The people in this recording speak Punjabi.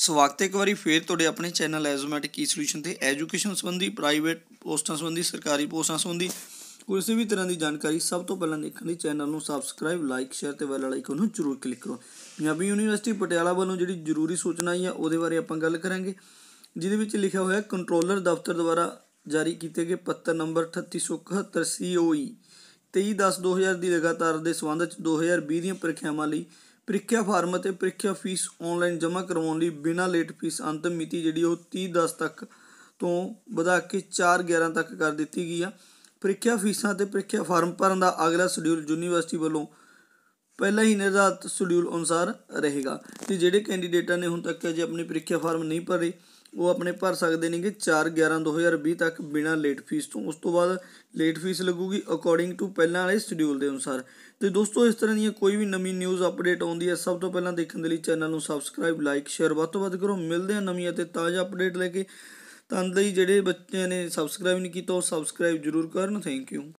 ਸਵਾਗਤ ਹੈ ਇੱਕ ਵਾਰੀ ਫੇਰ ਤੁਹਾਡੇ ਆਪਣੇ ਚੈਨਲ ਐਜ਼ੋਮੈਟਿਕ ਕੀ ਸੋਲੂਸ਼ਨ ਤੇ ਐਜੂਕੇਸ਼ਨ ਸੰਬੰਧੀ ਪ੍ਰਾਈਵੇਟ ਪੋਸਟਾਂ ਸੰਬੰਧੀ ਸਰਕਾਰੀ ਪੋਸਟਾਂ ਸੰਬੰਧੀ ਕੋਈ ਵੀ ਤਰ੍ਹਾਂ ਦੀ ਜਾਣਕਾਰੀ ਸਭ ਤੋਂ ਪਹਿਲਾਂ ਦੇਖਣ ਲਈ ਚੈਨਲ ਨੂੰ ਸਬਸਕ੍ਰਾਈਬ ਲਾਈਕ ਸ਼ੇਅਰ ਤੇ ਬੈਲ ਆਈਕਨ ਨੂੰ ਜ਼ਰੂਰ ਕਲਿੱਕ ਕਰੋ ਪੰਜਾਬੀ ਯੂਨੀਵਰਸਿਟੀ ਪਟਿਆਲਾ ਵੱਲੋਂ ਜਿਹੜੀ ਜ਼ਰੂਰੀ ਸੂਚਨਾ ਆਈ ਹੈ ਉਹਦੇ ਬਾਰੇ ਆਪਾਂ ਗੱਲ ਕਰਾਂਗੇ ਜਿਹਦੇ ਵਿੱਚ ਲਿਖਿਆ ਹੋਇਆ ਕੰਟਰੋਲਰ ਦਫ਼ਤਰ ਦੁਆਰਾ ਜਾਰੀ ਕੀਤੇ ਗਏ ਪੱਤਰ ਨੰਬਰ 3871 COE 23/10/2000 ਦੀ ਲਗਾਤਾਰ ਦੇ ਸਬੰਧ ਵਿੱਚ 2020 ਦੀਆਂ ਪ੍ਰੀਖਿਆਵਾਂ ਲਈ ਪ੍ਰੀਖਿਆ ਫਾਰਮ ਅਤੇ ਪ੍ਰੀਖਿਆ ਫੀਸ ਆਨਲਾਈਨ ਜਮ੍ਹਾਂ ਕਰਵਾਉਣ ਲਈ ਬਿਨਾਂ ਲੇਟ ਫੀਸ ਅੰਤਮ ਮਿਤੀ ਜਿਹੜੀ ਉਹ 30 10 ਤੱਕ ਤੋਂ ਵਧਾ ਕੇ 4 11 ਤੱਕ ਕਰ ਦਿੱਤੀ ਗਈ ਆ ਪ੍ਰੀਖਿਆ ਫੀਸਾਂ ਤੇ ਪ੍ਰੀਖਿਆ ਫਾਰਮ ਭਰਨ ਦਾ ਅਗਲਾ ਸ਼ਡਿਊਲ ਯੂਨੀਵਰਸਿਟੀ ਵੱਲੋਂ ਪਹਿਲਾਂ ਹੀ ਨਿਰਧਾਰਤ ਸ਼ਡਿਊਲ ਅਨੁਸਾਰ ਰਹੇਗਾ ਤੇ ਜਿਹੜੇ ਕੈਂਡੀਡੇਟਾਂ ਨੇ ਹੁਣ ਤੱਕ ਅਜੇ ਆਪਣੀ ਪ੍ਰੀਖਿਆ ਫਾਰਮ ਨਹੀਂ ਭਰੇ ਉਹ ਆਪਣੇ ਭਰ ਸਕਦੇ ਨੇ ਕਿ 4 11 2020 ਤੱਕ ਬਿਨਾ ਲੇਟ ਫੀਸ ਤੋਂ ਉਸ ਤੋਂ ਬਾਅਦ ਲੇਟ ਫੀਸ ਲੱਗੂਗੀ ਅਕੋਰਡਿੰਗ ਟੂ ਪਹਿਲਾਂ ਵਾਲੇ ਸ਼ਡਿਊਲ ਦੇ ਅਨੁਸਾਰ ਤੇ ਦੋਸਤੋ ਇਸ ਤਰ੍ਹਾਂ ਦੀਆਂ ਕੋਈ ਵੀ ਨਵੀਂ ਨਿਊਜ਼ ਅਪਡੇਟ ਆਉਂਦੀ ਹੈ ਸਭ ਤੋਂ ਪਹਿਲਾਂ ਦੇਖਣ ਦੇ ਲਈ ਚੈਨਲ ਨੂੰ ਸਬਸਕ੍ਰਾਈਬ ਲਾਈਕ ਸ਼ੇਅਰ ਵੱਧ ਤੋਂ ਵੱਧ ਕਰੋ ਮਿਲਦੇ ਹਾਂ ਨਵੀਂ ਅਤੇ ਤਾਜ਼ਾ ਅਪਡੇਟ ਲੈ ਕੇ ਤਾਂ ਲਈ ਜਿਹੜੇ ਬੱਚਿਆਂ ਨੇ ਸਬਸਕ੍ਰਾਈਬ ਨਹੀਂ ਕੀਤਾ ਉਹ ਸਬਸਕ੍ਰਾਈਬ ਜ਼ਰੂਰ ਕਰਨ ਥੈਂਕ ਯੂ